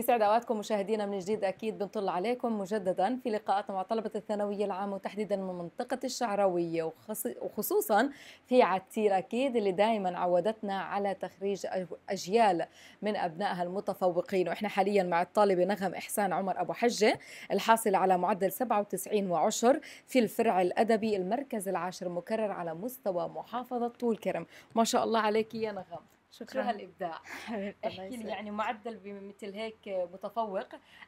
يسعد اوقاتكم مشاهدينا من جديد اكيد بنطل عليكم مجددا في لقاءاتنا مع طلبه الثانويه العامه وتحديدا من منطقه الشعراويه وخصوصا في عتير اكيد اللي دائما عودتنا على تخريج اجيال من ابنائها المتفوقين واحنا حاليا مع الطالبه نغم احسان عمر ابو حجه الحاصله على معدل 97 وعشر في الفرع الادبي المركز العاشر مكرر على مستوى محافظه طول كرم ما شاء الله عليك يا نغم شكرا شو هالابداع احكي لي يعني معدل بمثل هيك متفوق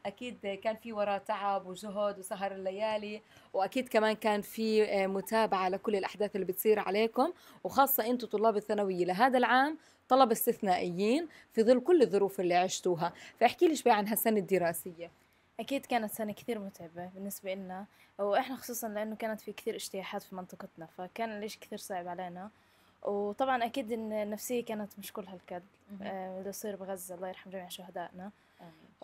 اكيد كان في وراه تعب وجهد وسهر الليالي واكيد كمان كان في متابعه لكل الاحداث اللي بتصير عليكم وخاصه انتم طلاب الثانويه لهذا العام طلب استثنائيين في ظل كل الظروف اللي عشتوها فاحكي لي شوي عن هالسنه الدراسيه أكيد كانت سنة كثير متعبة بالنسبة لنا وإحنا خصوصا لأنه كانت في كثير اجتياحات في منطقتنا فكان ليش كثير صعب علينا وطبعا اكيد النفسيه كانت مش كلها الكد اللي آه، يصير بغزة الله يرحم جميع شهدائنا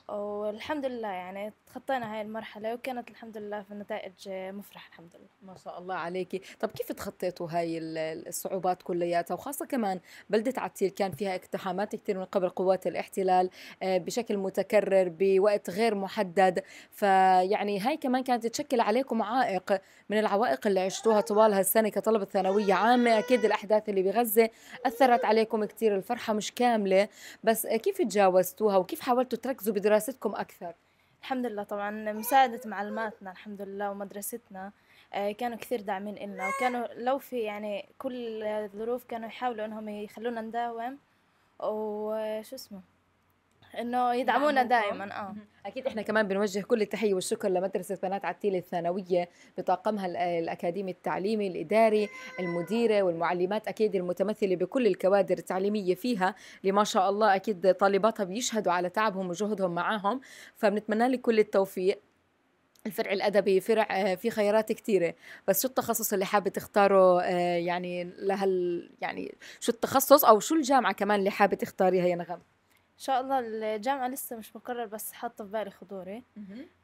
والحمد لله يعني تخطينا هاي المرحلة وكانت الحمد لله في النتائج مفرحة الحمد لله ما شاء الله عليكي طب كيف تخطيتوا هاي الصعوبات كلياتها وخاصة كمان بلدة عتيل كان فيها اقتحامات كثير من قبل قوات الاحتلال آه، بشكل متكرر بوقت غير محدد فيعني هاي كمان كانت تشكل عليكم عائق من العوائق اللي عشتوها طوال هالسنة كطلبة ثانوية عامة أكيد الأحداث اللي بغزة أثرت عليكم كثير الفرحة مش كان كامله بس كيف تجاوزتوها وكيف حاولتوا تركزوا بدراستكم اكثر الحمد لله طبعا مساعدة معلماتنا الحمد لله ومدرستنا آه، كانوا كثير داعمين لنا وكانوا لو في يعني كل الظروف كانوا يحاولوا إنهم يخلونا نداوم وشو اسمه انه نعم، يدعمونا دائما اه اكيد احنا كمان بنوجه كل التحيه والشكر لمدرسه بنات عتيل الثانويه بطاقمها الاكاديمي التعليمي الاداري المديره والمعلمات اكيد المتمثله بكل الكوادر التعليميه فيها اللي ما شاء الله اكيد طالباتها بيشهدوا على تعبهم وجهدهم معاهم فبنتمنى لك كل التوفيق الفرع الادبي فرع آه، في خيارات كثيره بس شو التخصص اللي حابه تختاره آه، يعني لهال يعني شو التخصص او شو الجامعه كمان اللي حابه تختاريها يا نغم شاء الله الجامعة لسه مش مقرر بس حاطة في بالي حضوري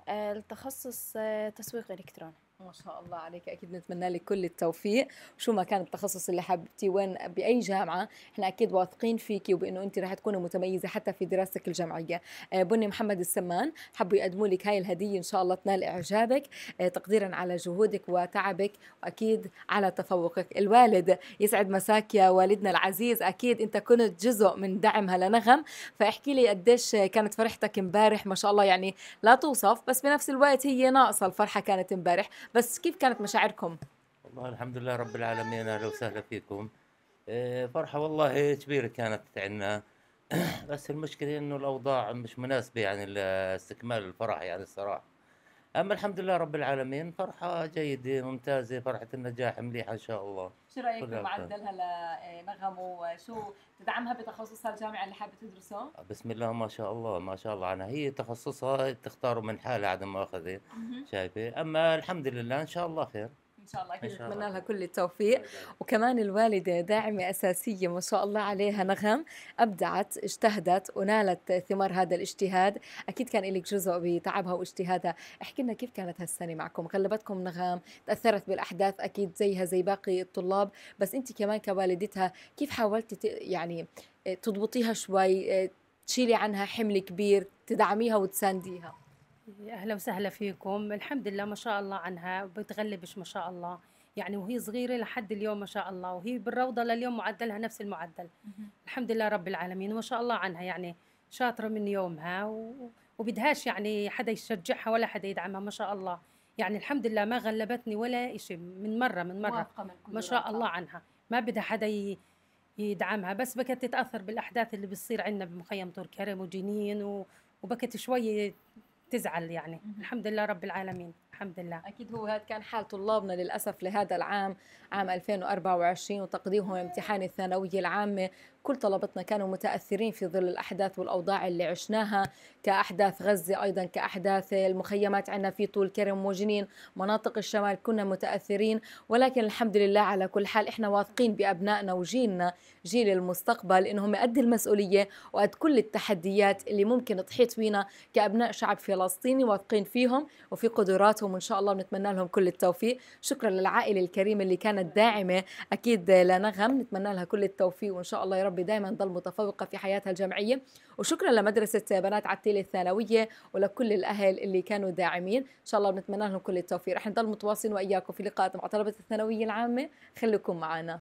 آه، التخصص آه، تسويق إلكتروني ما شاء الله عليك اكيد نتمنى لك كل التوفيق شو ما كان التخصص اللي حاببتي وين باي جامعه احنا اكيد واثقين فيكي وبانه انت رح تكوني متميزه حتى في دراستك الجامعيه آه، بني محمد السمان حبوا يقدموا لك هاي الهديه ان شاء الله تنال اعجابك آه، تقديرا على جهودك وتعبك واكيد على تفوقك الوالد يسعد مساك يا والدنا العزيز اكيد انت كنت جزء من دعمها لنغم فاحكي لي قديش كانت فرحتك امبارح ما شاء الله يعني لا توصف بس بنفس الوقت هي ناقصه الفرحه كانت امبارح بس كيف كانت مشاعركم؟ والله الحمد لله رب العالمين اهلا وسهلا فيكم إيه، فرحة والله كبيرة كانت عندنا بس المشكلة انه الاوضاع مش مناسبة يعني لاستكمال الفرح يعني الصراحة اما الحمد لله رب العالمين فرحه جيده ممتازه فرحه النجاح مليحه ان شاء الله شو رايك بمعدلها لنغم آه، وشو تدعمها بتخصصها الجامعه اللي حابه تدرسه؟ بسم الله ما شاء الله ما شاء الله عنها هي تخصصها تختاره من حالها عدم مؤاخذه شايفه اما الحمد لله ان شاء الله خير شاء الله اكيد نتمنى لها كل التوفيق وكمان الوالده داعمه اساسيه ما شاء الله عليها نغم ابدعت اجتهدت ونالت ثمار هذا الاجتهاد اكيد كان لك جزء بتعبها واجتهادها احكي لنا كيف كانت هالسنه معكم غلبتكم نغم تاثرت بالاحداث اكيد زيها زي باقي الطلاب بس انت كمان كوالدتها كيف حاولتي يعني آه، تضبطيها شوي آه، تشيلي عنها حمل كبير تدعميها وتسانديها اهلا وسهلا فيكم الحمد لله ما شاء الله عنها بتغلبش ما شاء الله يعني وهي صغيره لحد اليوم ما شاء الله وهي بالروضه لليوم معدلها نفس المعدل الحمد لله رب العالمين وما شاء الله عنها يعني شاطره من يومها وبدهاش يعني حدا يشجعها ولا حدا يدعمها ما شاء الله يعني الحمد لله ما غلبتني ولا شيء من مره من مره ما شاء الله عنها ما بدها حدا يدعمها بس بكت تتاثر بالاحداث اللي بتصير عندنا بمخيم طور كرم وجنين وبكت شويه تزعل يعني الحمد لله رب العالمين الحمد لله اكيد هو هذا كان حال طلابنا للاسف لهذا العام عام 2024 وتقديمهم امتحان الثانويه العامه كل طلبتنا كانوا متأثرين في ظل الأحداث والأوضاع اللي عشناها كأحداث غزة أيضا كأحداث المخيمات عندنا في طول كرم وجنين مناطق الشمال كنا متأثرين ولكن الحمد لله على كل حال إحنا واثقين بأبنائنا وجيلنا جيل المستقبل إنهم قد المسؤولية وقد كل التحديات اللي ممكن تحيط فينا كأبناء شعب فلسطيني واثقين فيهم وفي قدراتهم وإن شاء الله بنتمنى لهم كل التوفيق شكرا للعائلة الكريمة اللي كانت داعمة أكيد لنغم نتمنى لها كل التوفيق وإن شاء الله يا رب ربي دائما ضل متفوقه في حياتها الجمعيه وشكرا لمدرسه بنات عتيل الثانويه ولكل الاهل اللي كانوا داعمين ان شاء الله بنتمنى لهم كل التوفيق رح نضل متواصلين واياكم في لقاءات مع طلبه الثانويه العامه خليكم معنا